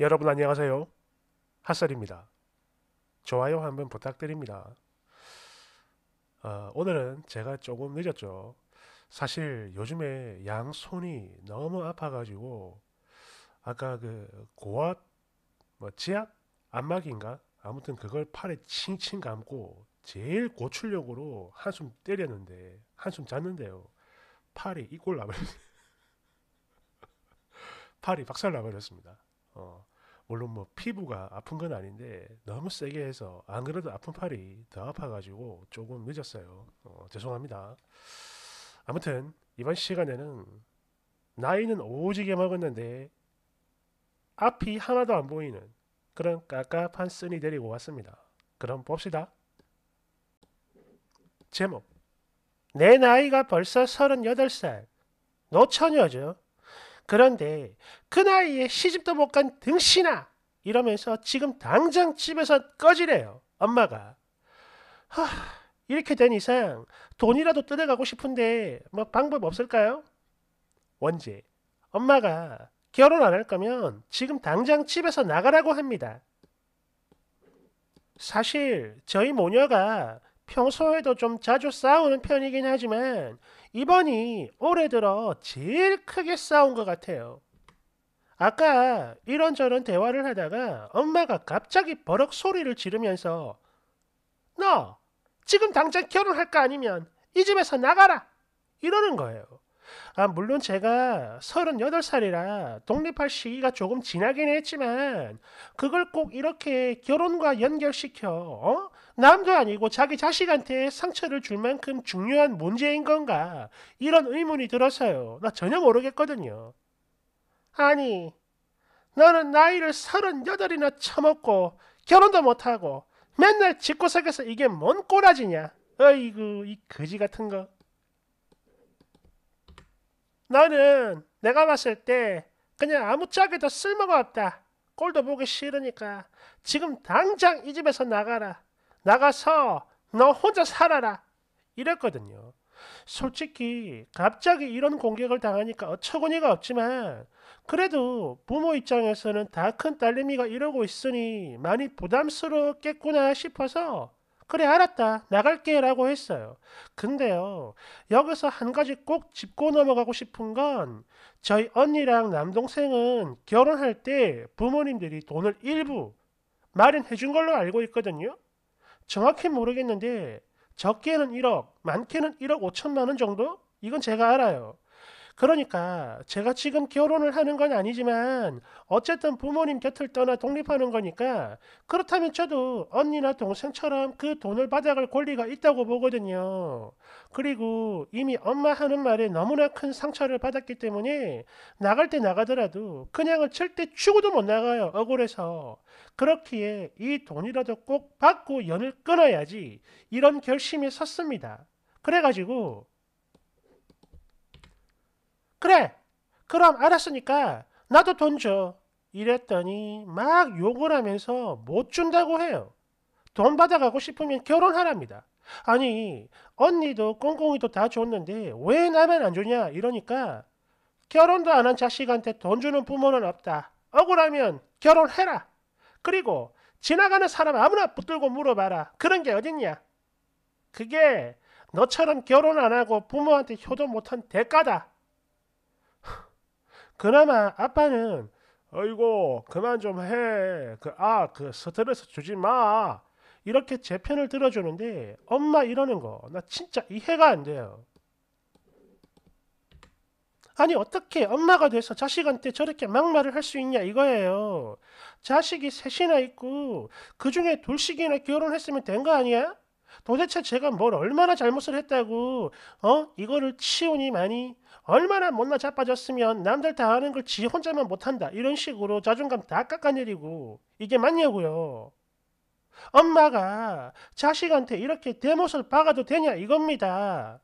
여러분 안녕하세요. 핫설입니다. 좋아요 한번 부탁드립니다. 어, 오늘은 제가 조금 늦었죠. 사실 요즘에 양손이 너무 아파가지고 아까 그 고압 뭐 지압 안막인가 아무튼 그걸 팔에 칭칭 감고 제일 고출력으로 한숨 때렸는데 한숨 잤는데요. 팔이 이꼴 나버렸 팔이 박살 나버렸습니다. 어. 물론 뭐 피부가 아픈 건 아닌데 너무 세게 해서 안 그래도 아픈 팔이 더 아파가지고 조금 늦었어요. 어, 죄송합니다. 아무튼 이번 시간에는 나이는 오지게 먹었는데 앞이 하나도 안 보이는 그런 까깝한 쓴이 데리고 왔습니다. 그럼 봅시다. 제목 내 나이가 벌써 38살 노처녀죠. 그런데 그 나이에 시집도 못 간 등신아 이러면서 지금 당장 집에서 꺼지래요. 엄마가. 하, 이렇게 된 이상 돈이라도 뜯어가고 싶은데 뭐 방법 없을까요? 원재. 엄마가 결혼 안 할 거면 지금 당장 집에서 나가라고 합니다. 사실 저희 모녀가 평소에도 좀 자주 싸우는 편이긴 하지만 이번이 올해 들어 제일 크게 싸운 것 같아요. 아까 이런저런 대화를 하다가 엄마가 갑자기 버럭 소리를 지르면서 너 지금 당장 결혼할 거 아니면 이 집에서 나가라 이러는 거예요. 아, 물론 제가 38살이라 독립할 시기가 조금 지나긴 했지만 그걸 꼭 이렇게 결혼과 연결시켜 어? 남도 아니고 자기 자식한테 상처를 줄 만큼 중요한 문제인 건가? 이런 의문이 들어서요. 나 전혀 모르겠거든요. 아니, 너는 나이를 서른여덟이나 처먹고 결혼도 못하고 맨날 집고 살겨서 이게 뭔 꼬라지냐? 어이구, 이 거지 같은 거. 너는 내가 봤을 때 그냥 아무짝에도 쓸모가 없다. 꼴도 보기 싫으니까 지금 당장 이 집에서 나가라. 나가서 너 혼자 살아라 이랬거든요. 솔직히 갑자기 이런 공격을 당하니까 어처구니가 없지만 그래도 부모 입장에서는 다 큰 딸내미가 이러고 있으니 많이 부담스럽겠구나 싶어서 그래 알았다 나갈게 라고 했어요. 근데요 여기서 한 가지 꼭 짚고 넘어가고 싶은 건 저희 언니랑 남동생은 결혼할 때 부모님들이 돈을 일부 마련해 준 걸로 알고 있거든요. 정확히 모르겠는데 적게는 1억, 많게는 1억 5천만 원 정도? 이건 제가 알아요. 그러니까 제가 지금 결혼을 하는 건 아니지만 어쨌든 부모님 곁을 떠나 독립하는 거니까 그렇다면 저도 언니나 동생처럼 그 돈을 받아갈 권리가 있다고 보거든요. 그리고 이미 엄마 하는 말에 너무나 큰 상처를 받았기 때문에 나갈 때 나가더라도 그냥은 절대 죽어도 못 나가요. 억울해서. 그렇기에 이 돈이라도 꼭 받고 연을 끊어야지 이런 결심이 섰습니다. 그래가지고 그래 그럼 알았으니까 나도 돈 줘. 이랬더니 막 욕을 하면서 못 준다고 해요. 돈 받아가고 싶으면 결혼하랍니다. 아니 언니도 꽁꽁이도 다 줬는데 왜 나만 안 주냐 이러니까 결혼도 안 한 자식한테 돈 주는 부모는 없다. 억울하면 결혼해라. 그리고 지나가는 사람 아무나 붙들고 물어봐라. 그런 게 어딨냐. 그게 너처럼 결혼 안 하고 부모한테 효도 못한 대가다. 그나마 아빠는 아이고 그만 좀 해. 그 아 그 스트레스 주지 마. 이렇게 제 편을 들어주는데 엄마 이러는 거 나 진짜 이해가 안 돼요. 아니 어떻게 엄마가 돼서 자식한테 저렇게 막말을 할 수 있냐 이거예요. 자식이 셋이나 있고 그중에 둘씩이나 결혼했으면 된 거 아니야? 도대체 제가 뭘 얼마나 잘못을 했다고 어 이거를 치우니 많이 얼마나 못나 자빠졌으면 남들 다 하는 걸 지 혼자만 못한다 이런 식으로 자존감 다 깎아내리고 이게 맞냐고요. 엄마가 자식한테 이렇게 대못을 박아도 되냐 이겁니다.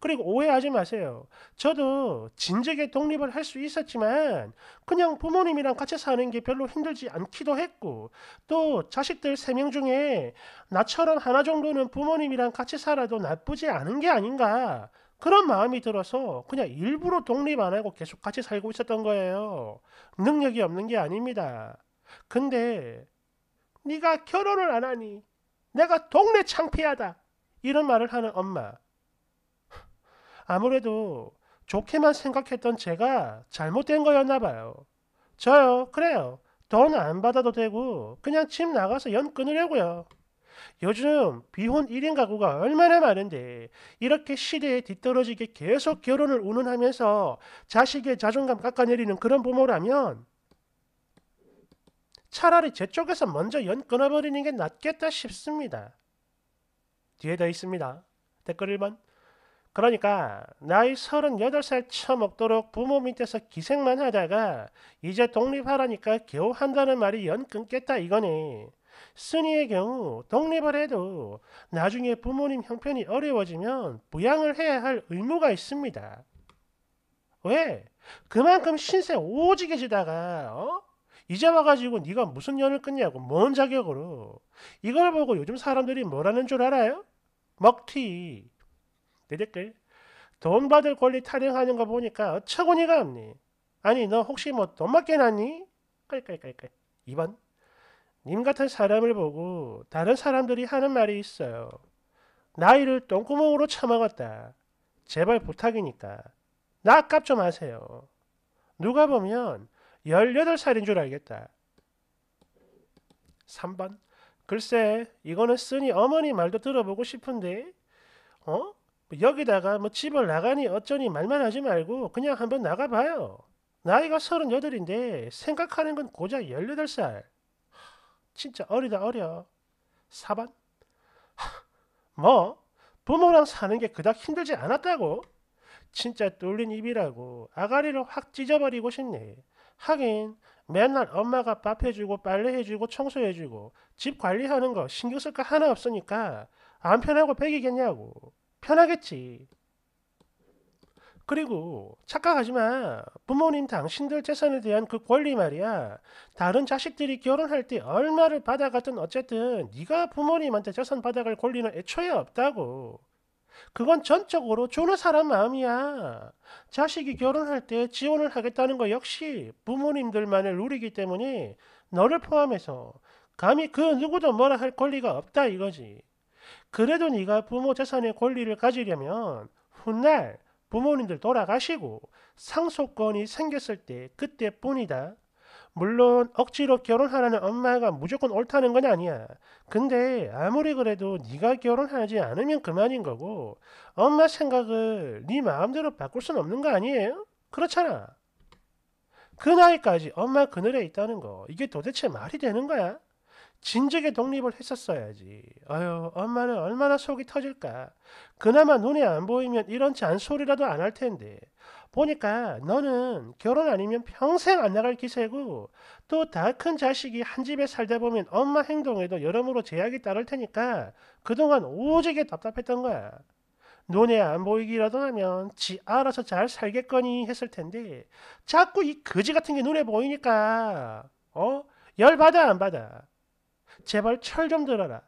그리고 오해하지 마세요. 저도 진즉에 독립을 할 수 있었지만 그냥 부모님이랑 같이 사는 게 별로 힘들지 않기도 했고 또 자식들 3명 중에 나처럼 하나 정도는 부모님이랑 같이 살아도 나쁘지 않은 게 아닌가 그런 마음이 들어서 그냥 일부러 독립 안 하고 계속 같이 살고 있었던 거예요. 능력이 없는 게 아닙니다. 근데 네가 결혼을 안 하니 내가 동네 창피하다 이런 말을 하는 엄마. 아무래도 좋게만 생각했던 제가 잘못된 거였나 봐요. 저요, 그래요. 돈 안 받아도 되고 그냥 집 나가서 연 끊으려고요. 요즘 비혼 1인 가구가 얼마나 많은데 이렇게 시대에 뒤떨어지게 계속 결혼을 운운하면서 자식의 자존감 깎아내리는 그런 부모라면 차라리 제 쪽에서 먼저 연 끊어버리는 게 낫겠다 싶습니다. 뒤에 더 있습니다. 댓글 1번. 그러니까 나이 38살 처먹도록 부모 밑에서 기생만 하다가 이제 독립하라니까 겨우 한다는 말이 연 끊겠다 이거네. 순이의 경우 독립을 해도 나중에 부모님 형편이 어려워지면 부양을 해야 할 의무가 있습니다. 왜? 그만큼 신세 오지게 지다가 어? 이제 와가지고 네가 무슨 연을 끊냐고 뭔 자격으로 이걸 보고 요즘 사람들이 뭐라는 줄 알아요? 먹튀 내 댓글 돈 받을 권리 타령하는 거 보니까 어처구니가 없니 아니 너 혹시 뭐 돈 맡겨놨니? 깔깔깔깔 2번 님 같은 사람을 보고 다른 사람들이 하는 말이 있어요. 나이를 똥구멍으로 처먹었다. 제발 부탁이니까 낙값 좀 하세요. 누가 보면 18살인 줄 알겠다. 3번 글쎄 이거는 쓰니 어머니 말도 들어보고 싶은데 어? 뭐 여기다가 뭐 집을 나가니 어쩌니 말만 하지 말고 그냥 한번 나가봐요. 나이가 38인데 생각하는 건 고작 18살. 진짜 어리다 어려. 4번. 뭐? 부모랑 사는 게 그닥 힘들지 않았다고? 진짜 뚫린 입이라고 아가리를 확 찢어버리고 싶네. 하긴 맨날 엄마가 밥 해주고 빨래 해주고 청소해주고 집 관리하는 거 신경 쓸 거 하나 없으니까 안 편하고 배기겠냐고. 편하겠지. 그리고 착각하지 만 부모님 당신들 재산에 대한 그 권리 말이야. 다른 자식들이 결혼할 때 얼마를 받아갔든 어쨌든 네가 부모님한테 재산 받아갈 권리는 애초에 없다고. 그건 전적으로 주는 사람 마음이야. 자식이 결혼할 때 지원을 하겠다는 거 역시 부모님들만의룰이기 때문에 너를 포함해서 감히 그 누구도 뭐라 할 권리가 없다 이거지. 그래도 네가 부모 재산의 권리를 가지려면 훗날 부모님들 돌아가시고 상속권이 생겼을 때 그때뿐이다. 물론 억지로 결혼하라는 엄마가 무조건 옳다는 건 아니야. 근데 아무리 그래도 네가 결혼하지 않으면 그만인 거고 엄마 생각을 네 마음대로 바꿀 순 없는 거 아니에요? 그렇잖아. 그 나이까지 엄마 그늘에 있다는 거 이게 도대체 말이 되는 거야? 진작에 독립을 했었어야지. 아유, 엄마는 얼마나 속이 터질까. 그나마 눈에 안 보이면 이런 잔소리라도 안 할 텐데. 보니까 너는 결혼 아니면 평생 안 나갈 기세고 또 다 큰 자식이 한 집에 살다 보면 엄마 행동에도 여러모로 제약이 따를 테니까 그동안 오지게 답답했던 거야. 눈에 안 보이기라도 하면 지 알아서 잘 살겠거니 했을 텐데 자꾸 이 거지 같은 게 눈에 보이니까 어? 열받아 안 받아? 제발 철 좀 들어라.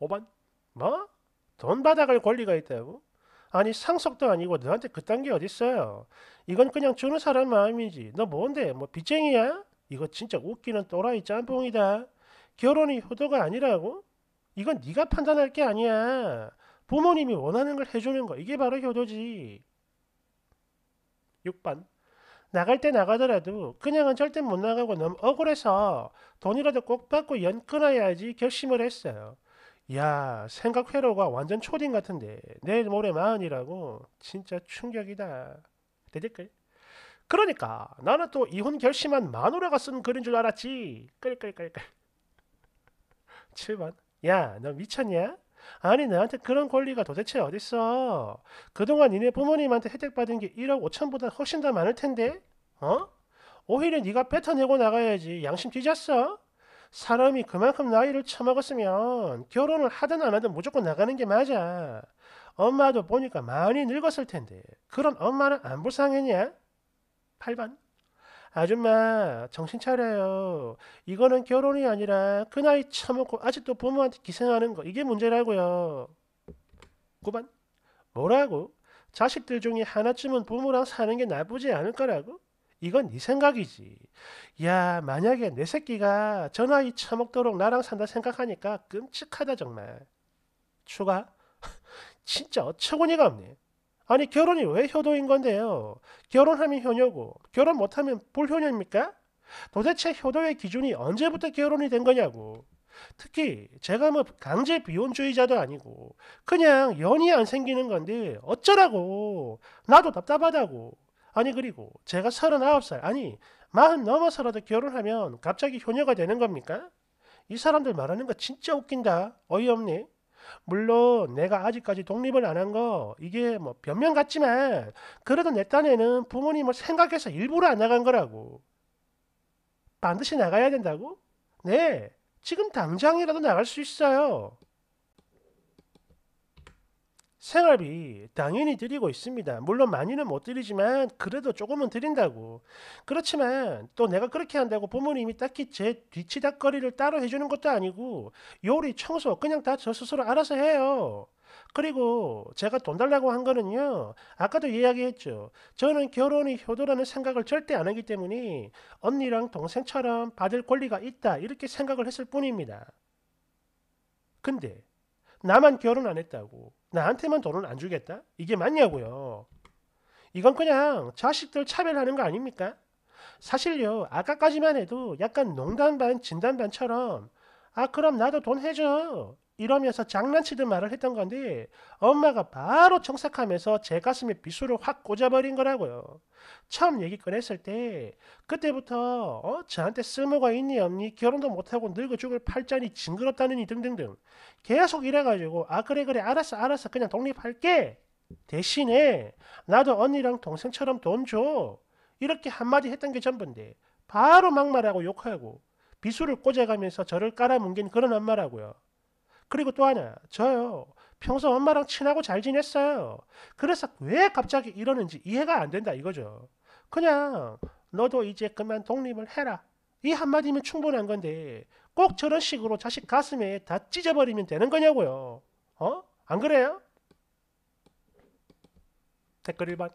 5번 뭐? 돈 받아갈 권리가 있다고? 아니 상속도 아니고 너한테 그딴 게 어딨어요. 이건 그냥 주는 사람 마음이지. 너 뭔데? 뭐 빚쟁이야? 이거 진짜 웃기는 또라이 짬뽕이다. 결혼이 효도가 아니라고? 이건 네가 판단할 게 아니야. 부모님이 원하는 걸 해주는 거. 이게 바로 효도지. 6번 나갈 때 나가더라도 그냥은 절대 못 나가고 너무 억울해서 돈이라도 꼭 받고 연끊어야지 결심을 했어요. 야 생각 회로가 완전 초딩 같은데 내일 모레 마흔이라고 진짜 충격이다. 대댓글. 그러니까 나는 또 이혼 결심한 마누라가 쓴 글인 줄 알았지. 끌끌끌끌. 7번. 야 너 미쳤냐? 아니 나한테 그런 권리가 도대체 어딨어? 그동안 니네 부모님한테 혜택받은 게 1억 5천보다 훨씬 더 많을 텐데? 어? 오히려 네가 뱉어내고 나가야지 양심 뒤졌어? 사람이 그만큼 나이를 처먹었으면 결혼을 하든 안 하든 무조건 나가는 게 맞아. 엄마도 보니까 많이 늙었을 텐데 그런 엄마는 안 불쌍했냐? 8번 아줌마 정신 차려요. 이거는 결혼이 아니라 그 나이 참먹고 아직도 부모한테 기생하는 거 이게 문제라고요. 9반 뭐라고? 자식들 중에 하나쯤은 부모랑 사는 게 나쁘지 않을 거라고? 이건 네 생각이지. 야 만약에 내 새끼가 저 나이 참먹도록 나랑 산다 생각하니까 끔찍하다 정말. 추가 진짜 어처구니가 없네. 아니 결혼이 왜 효도인 건데요? 결혼하면 효녀고 결혼 못하면 불효녀입니까? 도대체 효도의 기준이 언제부터 결혼이 된 거냐고. 특히 제가 뭐 강제 비혼주의자도 아니고 그냥 연이 안 생기는 건데 어쩌라고 나도 답답하다고 아니 그리고 제가 39살 아니 마흔 넘어서라도 결혼하면 갑자기 효녀가 되는 겁니까? 이 사람들 말하는 거 진짜 웃긴다 어이없네 물론 내가 아직까지 독립을 안 한 거 이게 뭐 변명 같지만 그래도 내 딴에는 부모님을 생각해서 일부러 안 나간 거라고. 반드시 나가야 된다고? 네, 지금 당장이라도 나갈 수 있어요. 생활비 당연히 드리고 있습니다. 물론 많이는 못 드리지만 그래도 조금은 드린다고. 그렇지만 또 내가 그렇게 한다고 부모님이 딱히 제 뒤치다거리를 따로 해주는 것도 아니고 요리, 청소 그냥 다 저 스스로 알아서 해요. 그리고 제가 돈 달라고 한 거는요. 아까도 이야기했죠. 저는 결혼이 효도라는 생각을 절대 안 하기 때문에 언니랑 동생처럼 받을 권리가 있다 이렇게 생각을 했을 뿐입니다. 근데 나만 결혼 안 했다고 나한테만 돈을 안 주겠다? 이게 맞냐고요. 이건 그냥 자식들 차별하는 거 아닙니까? 사실요 아까까지만 해도 약간 농담 반 진담 반처럼 아 그럼 나도 돈 해줘 이러면서 장난치듯 말을 했던 건데 엄마가 바로 정색하면서 제 가슴에 비수를 확 꽂아버린 거라고요. 처음 얘기 꺼냈을 때 그때부터 어? 저한테 쓸모가 있니 없니 결혼도 못하고 늙어 죽을 팔자니 징그럽다느니 등등등 계속 이래가지고 아 그래 그래 알았어 알았어 그냥 독립할게 대신에 나도 언니랑 동생처럼 돈 줘 이렇게 한마디 했던 게 전부인데 바로 막말하고 욕하고 비수를 꽂아가면서 저를 깔아뭉긴 그런 엄마라고요. 그리고 또 하나, 저요. 평소 엄마랑 친하고 잘 지냈어요. 그래서 왜 갑자기 이러는지 이해가 안 된다 이거죠. 그냥 너도 이제 그만 독립을 해라. 이 한마디면 충분한 건데 꼭 저런 식으로 자식 가슴에 다 찢어버리면 되는 거냐고요. 어? 안 그래요? 댓글 1번.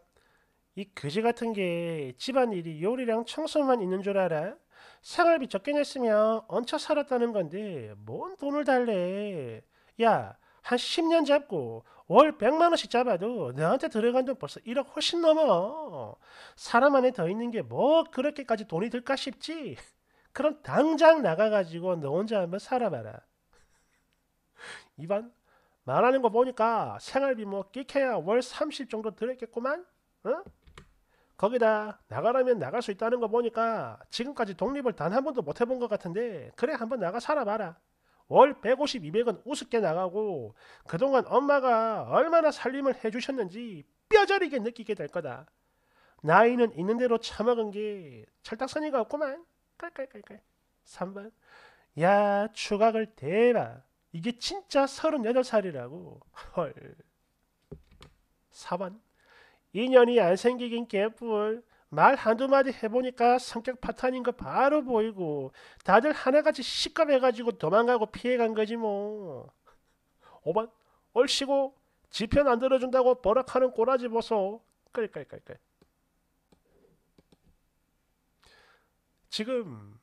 이 그지 같은 게 집안일이 요리랑 청소만 있는 줄 알아? 생활비 적게 냈으면 얹혀 살았다는 건데 뭔 돈을 달래. 야, 한 10년 잡고 월 100만 원씩 잡아도 너한테 들어간 돈 벌써 1억 훨씬 넘어. 사람 안에 더 있는 게 뭐 그렇게까지 돈이 들까 싶지? 그럼 당장 나가가지고 너 혼자 한번 살아봐라. 이반 말하는 거 보니까 생활비 뭐 끼케야 월 30 정도 들었겠구만? 응? 어? 거기다 나가라면 나갈 수 있다는 거 보니까 지금까지 독립을 단 한 번도 못 해본 것 같은데 그래 한번 나가 살아봐라. 월 150, 200은 우습게 나가고 그동안 엄마가 얼마나 살림을 해주셨는지 뼈저리게 느끼게 될 거다. 나이는 있는 대로 처먹은 게 철딱서니가 없구만. 깔깔깔깔. 3번. 야 추각을 대라. 이게 진짜 38살이라고. 헐. 4번. 인연이 안 생기긴 개뿔. 말 한두 마디 해보니까 성격 파탄인 거 바로 보이고 다들 하나같이 시겁해가지고 도망가고 피해간 거지 뭐. 오번 얼씨고 지편 안 들어준다고 버락하는 꼬라지 보소. 끌끌끌끌. 지금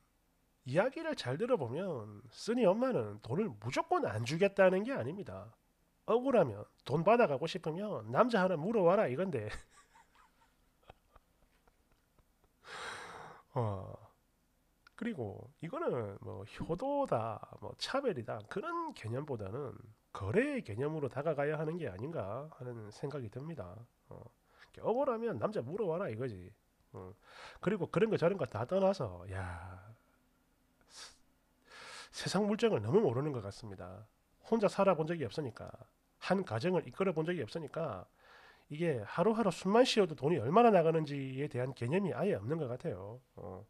이야기를 잘 들어보면 쓰니 엄마는 돈을 무조건 안 주겠다는 게 아닙니다. 억울하면 돈 받아가고 싶으면 남자 하나 물어와라 이건데 어, 그리고 이거는 뭐 효도다 뭐 차별이다 그런 개념보다는 거래의 개념으로 다가가야 하는 게 아닌가 하는 생각이 듭니다 어, 억울하면 남자 물어와라 이거지 어, 그리고 그런 거 저런 거 다 떠나서 야 세상 물정을 너무 모르는 것 같습니다 혼자 살아본 적이 없으니까 한 가정을 이끌어 본 적이 없으니까 이게 하루하루 숨만 쉬어도 돈이 얼마나 나가는지에 대한 개념이 아예 없는 것 같아요. 어.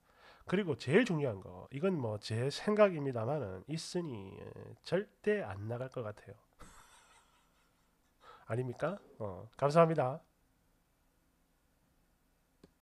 그리고 제일 중요한 거 이건 뭐 제 생각입니다만은 있으니 예, 절대 안 나갈 것 같아요. 아닙니까? 어, 감사합니다.